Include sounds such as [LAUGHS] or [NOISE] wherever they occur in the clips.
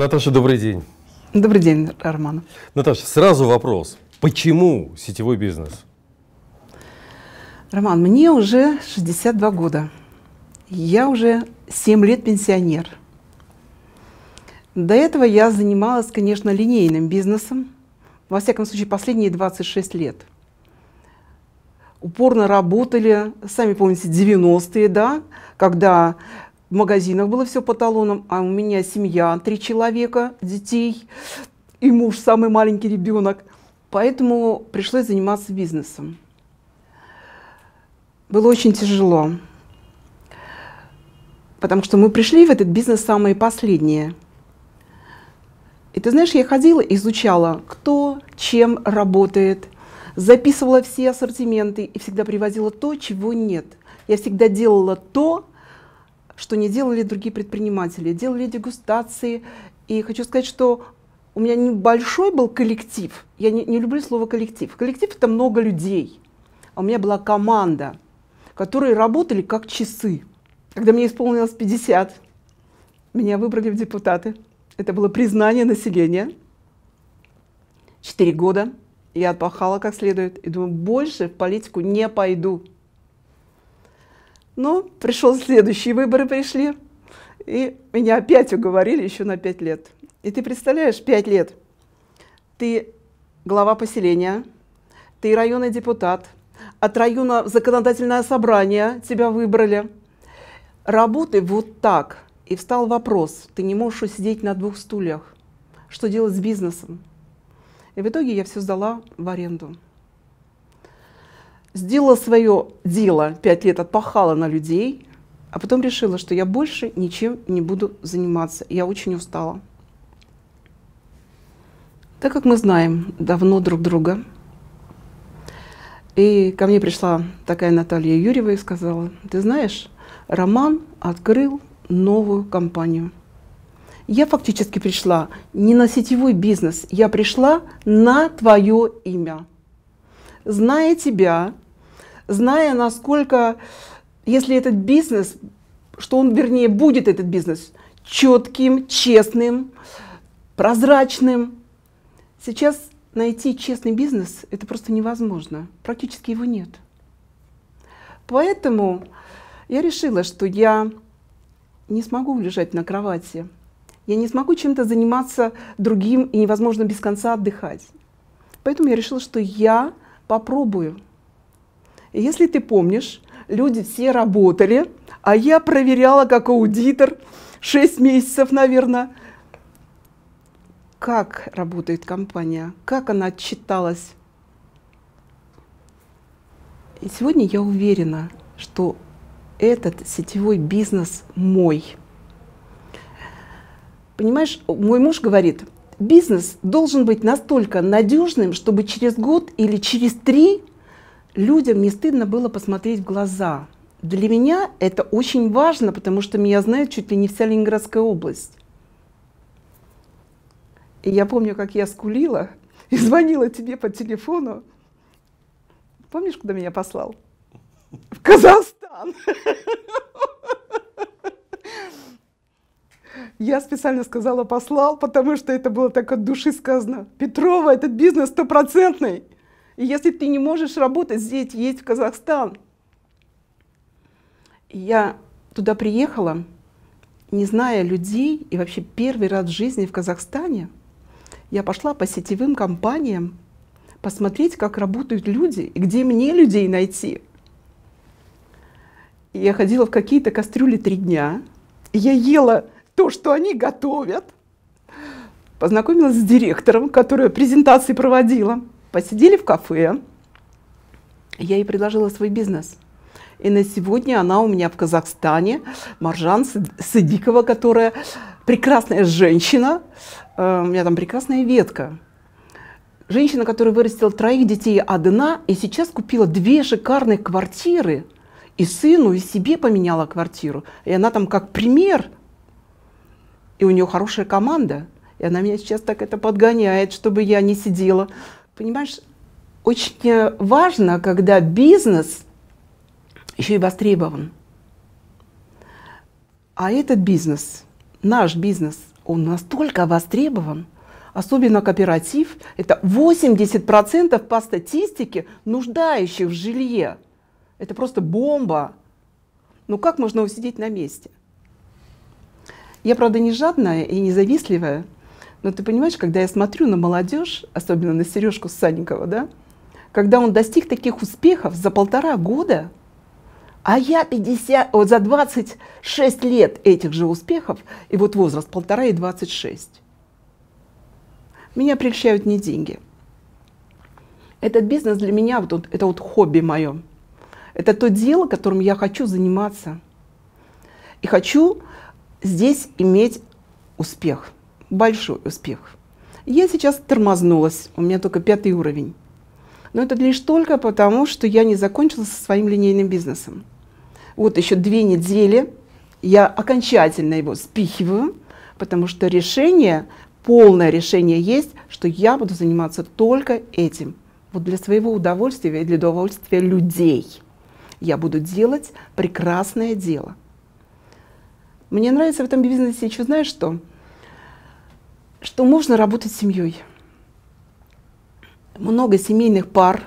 Наташа, добрый день. Добрый день, Роман. Наташа, сразу вопрос. Почему сетевой бизнес? Роман, мне уже 62 года. Я уже 7 лет пенсионер. До этого я занималась, конечно, линейным бизнесом. Во всяком случае, последние 26 лет. Упорно работали, сами помните, 90-е, да, когда в магазинах было все по талонам, а у меня семья, три человека, детей и муж, самый маленький ребенок. Поэтому пришлось заниматься бизнесом. Было очень тяжело, потому что мы пришли в этот бизнес самые последние. И ты знаешь, я ходила, изучала, кто чем работает, записывала все ассортименты и всегда привозила то, чего нет. Я всегда делала то, что не делали другие предприниматели. Делали дегустации. И хочу сказать, что у меня небольшой был коллектив. Я не, не люблю слово коллектив. Коллектив это много людей. А у меня была команда, которые работали как часы. Когда мне исполнилось 50, меня выбрали в депутаты. Это было признание населения. Четыре года я отпахала как следует и думаю, больше в политику не пойду. Но ну, пришел следующие выборы пришли, и меня опять уговорили еще на пять лет. И ты представляешь, пять лет ты глава поселения, ты районный депутат, от района законодательное собрание тебя выбрали. Работай вот так. И встал вопрос, ты не можешь сидеть на двух стульях. Что делать с бизнесом? И в итоге я все сдала в аренду сделала свое дело, пять лет отпахала на людей, а потом решила, что я больше ничем не буду заниматься. Я очень устала. Так как мы знаем давно друг друга, и ко мне пришла такая Наталья Юрьева и сказала, ты знаешь, Роман открыл новую компанию. Я фактически пришла не на сетевой бизнес, я пришла на твое имя. Зная тебя, зная, насколько, если этот бизнес, что он, вернее, будет этот бизнес четким, честным, прозрачным. Сейчас найти честный бизнес – это просто невозможно. Практически его нет. Поэтому я решила, что я не смогу лежать на кровати. Я не смогу чем-то заниматься другим и невозможно без конца отдыхать. Поэтому я решила, что я попробую – если ты помнишь, люди все работали, а я проверяла как аудитор 6 месяцев, наверное, как работает компания, как она отчиталась. И сегодня я уверена, что этот сетевой бизнес мой. Понимаешь, мой муж говорит, бизнес должен быть настолько надежным, чтобы через год или через три людям не стыдно было посмотреть в глаза. Для меня это очень важно, потому что меня знает чуть ли не вся Ленинградская область. И я помню, как я скулила и звонила тебе по телефону. Помнишь, куда меня послал? В Казахстан. Я специально сказала «послал», потому что это было так от души сказано. Петрова, этот бизнес стопроцентный. И если ты не можешь работать здесь, есть в Казахстан. Я туда приехала, не зная людей, и вообще первый раз в жизни в Казахстане я пошла по сетевым компаниям посмотреть, как работают люди и где мне людей найти. И я ходила в какие-то кастрюли три дня, и я ела то, что они готовят. Познакомилась с директором, которая презентации проводила. Посидели в кафе, я ей предложила свой бизнес. И на сегодня она у меня в Казахстане, Маржан Сыдикова, которая прекрасная женщина, э, у меня там прекрасная ветка. Женщина, которая вырастила троих детей одна и сейчас купила две шикарные квартиры. И сыну, и себе поменяла квартиру. И она там как пример. И у нее хорошая команда. И она меня сейчас так это подгоняет, чтобы я не сидела Понимаешь, очень э, важно, когда бизнес еще и востребован. А этот бизнес, наш бизнес, он настолько востребован, особенно кооператив, это 80% по статистике нуждающих в жилье. Это просто бомба. Ну как можно усидеть на месте? Я, правда, не жадная и не завистливая, но ну, ты понимаешь, когда я смотрю на молодежь, особенно на Сережку Санникова, да, когда он достиг таких успехов за полтора года, а я 50, вот за 26 лет этих же успехов, и вот возраст полтора и 26. Меня прельщают не деньги. Этот бизнес для меня, вот, это вот хобби мое. Это то дело, которым я хочу заниматься. И хочу здесь иметь успех большой успех. Я сейчас тормознулась, у меня только пятый уровень. Но это лишь только потому, что я не закончила со своим линейным бизнесом. Вот еще две недели я окончательно его спихиваю, потому что решение, полное решение есть, что я буду заниматься только этим. Вот для своего удовольствия и для удовольствия людей я буду делать прекрасное дело. Мне нравится в этом бизнесе еще, знаешь что? что можно работать с семьей. Много семейных пар,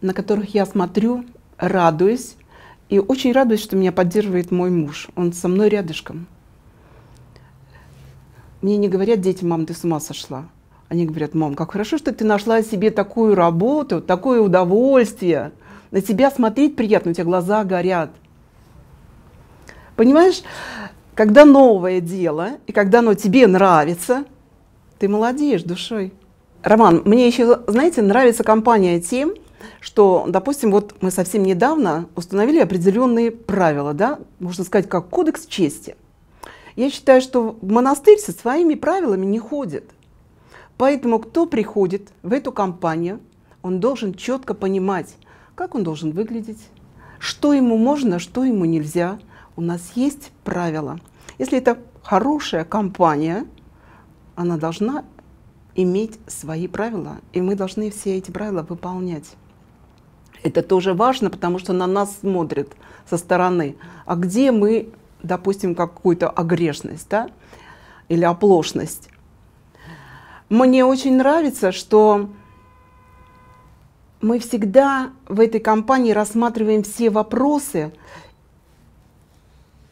на которых я смотрю, радуюсь. И очень радуюсь, что меня поддерживает мой муж. Он со мной рядышком. Мне не говорят дети, мам, ты с ума сошла. Они говорят, мам, как хорошо, что ты нашла себе такую работу, такое удовольствие. На тебя смотреть приятно, у тебя глаза горят. Понимаешь, когда новое дело, и когда оно тебе нравится, ты молодеешь душой. Роман, мне еще, знаете, нравится компания тем, что, допустим, вот мы совсем недавно установили определенные правила, да, можно сказать, как кодекс чести. Я считаю, что монастырь со своими правилами не ходит. Поэтому кто приходит в эту компанию, он должен четко понимать, как он должен выглядеть, что ему можно, что ему нельзя. У нас есть правила. Если это хорошая компания – она должна иметь свои правила, и мы должны все эти правила выполнять. Это тоже важно, потому что на нас смотрят со стороны. А где мы, допустим, какую-то огрешность да? или оплошность? Мне очень нравится, что мы всегда в этой компании рассматриваем все вопросы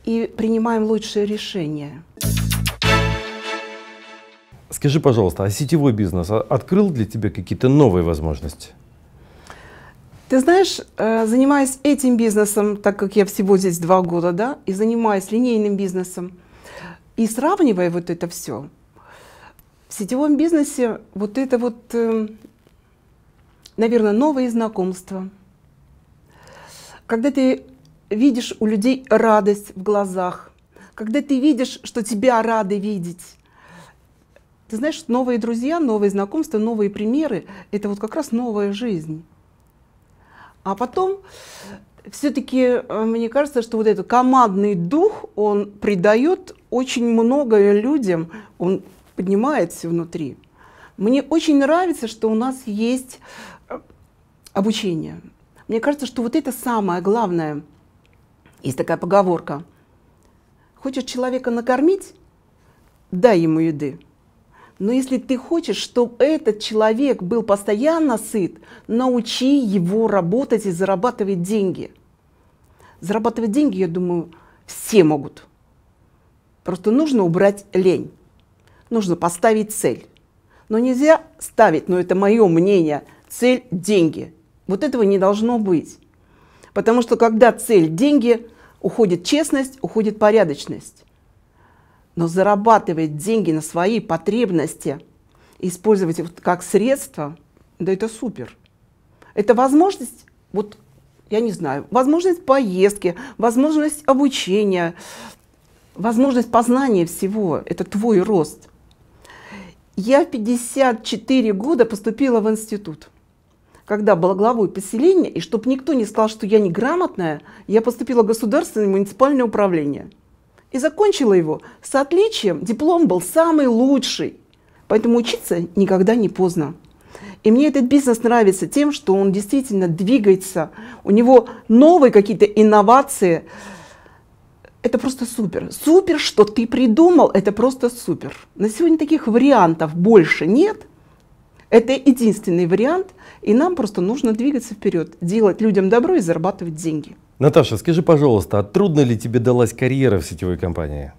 и принимаем лучшие решения. Скажи, пожалуйста, а сетевой бизнес открыл для тебя какие-то новые возможности? Ты знаешь, э, занимаясь этим бизнесом, так как я всего здесь два года, да, и занимаясь линейным бизнесом, и сравнивая вот это все, в сетевом бизнесе вот это вот, э, наверное, новые знакомства. Когда ты видишь у людей радость в глазах, когда ты видишь, что тебя рады видеть, ты знаешь, новые друзья, новые знакомства, новые примеры — это вот как раз новая жизнь. А потом все-таки э, мне кажется, что вот этот командный дух, он придает очень многое людям, он поднимает все внутри. Мне очень нравится, что у нас есть э, обучение. Мне кажется, что вот это самое главное. Есть такая поговорка. Хочешь человека накормить? Дай ему еды. Но если ты хочешь, чтобы этот человек был постоянно сыт, научи его работать и зарабатывать деньги. Зарабатывать деньги, я думаю, все могут. Просто нужно убрать лень. Нужно поставить цель. Но нельзя ставить, но это мое мнение, цель – деньги. Вот этого не должно быть. Потому что когда цель – деньги, уходит честность, уходит порядочность но зарабатывать деньги на свои потребности, использовать их как средство, да это супер. Это возможность, вот я не знаю, возможность поездки, возможность обучения, возможность познания всего. Это твой рост. Я в 54 года поступила в институт, когда была главой поселения, и чтобы никто не сказал, что я неграмотная, я поступила в государственное муниципальное управление – и закончила его с отличием. Диплом был самый лучший. Поэтому учиться никогда не поздно. И мне этот бизнес нравится тем, что он действительно двигается. У него новые какие-то инновации. Это просто супер. Супер, что ты придумал, это просто супер. На сегодня таких вариантов больше нет. Это единственный вариант, и нам просто нужно двигаться вперед, делать людям добро и зарабатывать деньги. Наташа, скажи, пожалуйста, а трудно ли тебе далась карьера в сетевой компании?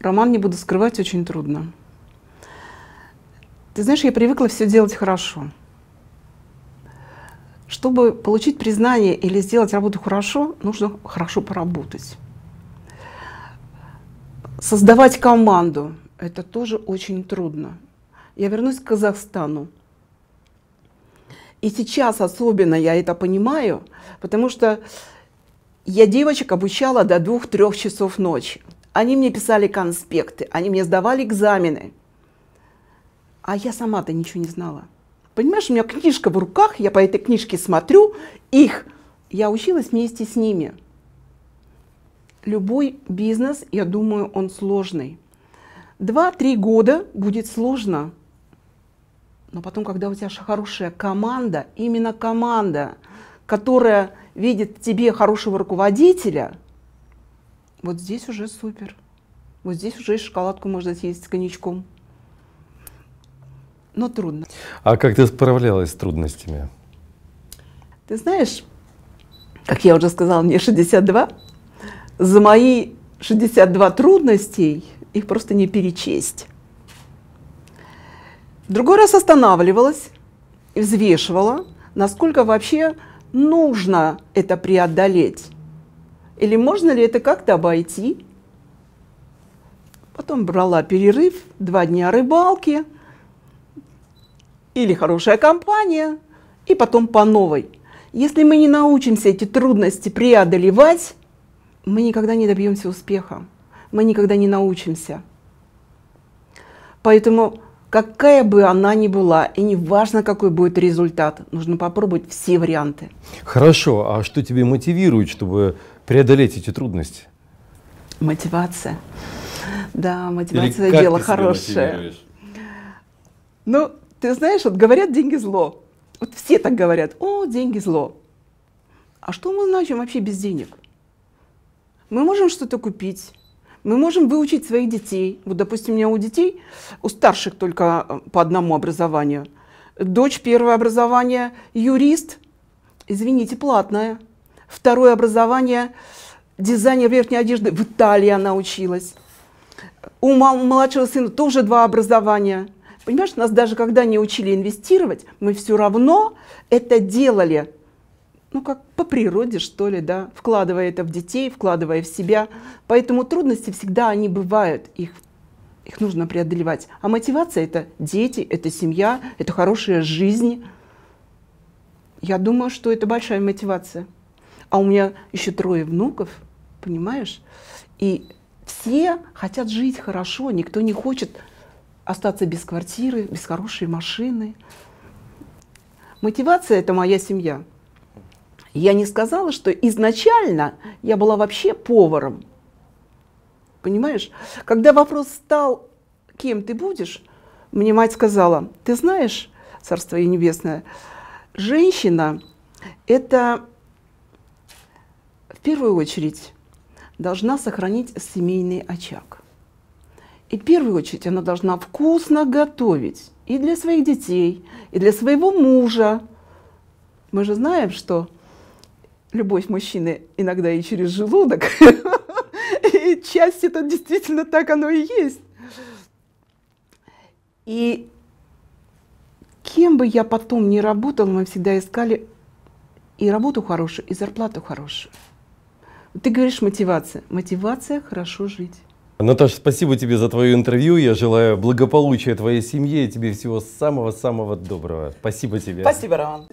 Роман, не буду скрывать, очень трудно. Ты знаешь, я привыкла все делать хорошо. Чтобы получить признание или сделать работу хорошо, нужно хорошо поработать. Создавать команду – это тоже очень трудно. Я вернусь к Казахстану. И сейчас особенно я это понимаю, потому что я девочек обучала до 2-3 часов ночи. Они мне писали конспекты, они мне сдавали экзамены. А я сама-то ничего не знала. Понимаешь, у меня книжка в руках, я по этой книжке смотрю их. Я училась вместе с ними. Любой бизнес, я думаю, он сложный. Два-три года будет сложно. Но потом, когда у тебя хорошая команда, именно команда, которая видит в тебе хорошего руководителя, вот здесь уже супер. Вот здесь уже и шоколадку можно съесть с коньячком. Но трудно. А как ты справлялась с трудностями? Ты знаешь, как я уже сказала, мне 62. За мои 62 трудностей их просто не перечесть. В другой раз останавливалась и взвешивала, насколько вообще нужно это преодолеть? Или можно ли это как-то обойти? Потом брала перерыв, два дня рыбалки или хорошая компания, и потом по новой. Если мы не научимся эти трудности преодолевать, мы никогда не добьемся успеха, мы никогда не научимся. Поэтому какая бы она ни была, и не важно, какой будет результат, нужно попробовать все варианты. Хорошо, а что тебе мотивирует, чтобы преодолеть эти трудности? Мотивация. Да, мотивация Или дело хорошее. Ну, ты знаешь, вот говорят, деньги зло. Вот все так говорят, о, деньги зло. А что мы значим вообще без денег? Мы можем что-то купить, мы можем выучить своих детей. Вот, допустим, у меня у детей, у старших только э, по одному образованию. Дочь первое образование юрист, извините, платное. Второе образование дизайнер верхней одежды. В Италии она училась. У младшего сына тоже два образования. Понимаешь, нас даже когда не учили инвестировать, мы все равно это делали ну как по природе, что ли, да, вкладывая это в детей, вкладывая в себя. Поэтому трудности всегда они бывают, их, их нужно преодолевать. А мотивация — это дети, это семья, это хорошая жизнь. Я думаю, что это большая мотивация. А у меня еще трое внуков, понимаешь? И все хотят жить хорошо, никто не хочет остаться без квартиры, без хорошей машины. Мотивация — это моя семья. Я не сказала, что изначально я была вообще поваром. Понимаешь? Когда вопрос стал, кем ты будешь, мне мать сказала, ты знаешь, Царство ей Небесное, женщина – это в первую очередь должна сохранить семейный очаг. И в первую очередь она должна вкусно готовить и для своих детей, и для своего мужа. Мы же знаем, что любовь мужчины иногда и через желудок. [LAUGHS] И часть это действительно так оно и есть. И кем бы я потом ни работала, мы всегда искали и работу хорошую, и зарплату хорошую. Ты говоришь мотивация. Мотивация хорошо жить. Наташа, спасибо тебе за твое интервью. Я желаю благополучия твоей семье и тебе всего самого-самого доброго. Спасибо тебе. Спасибо, Роман.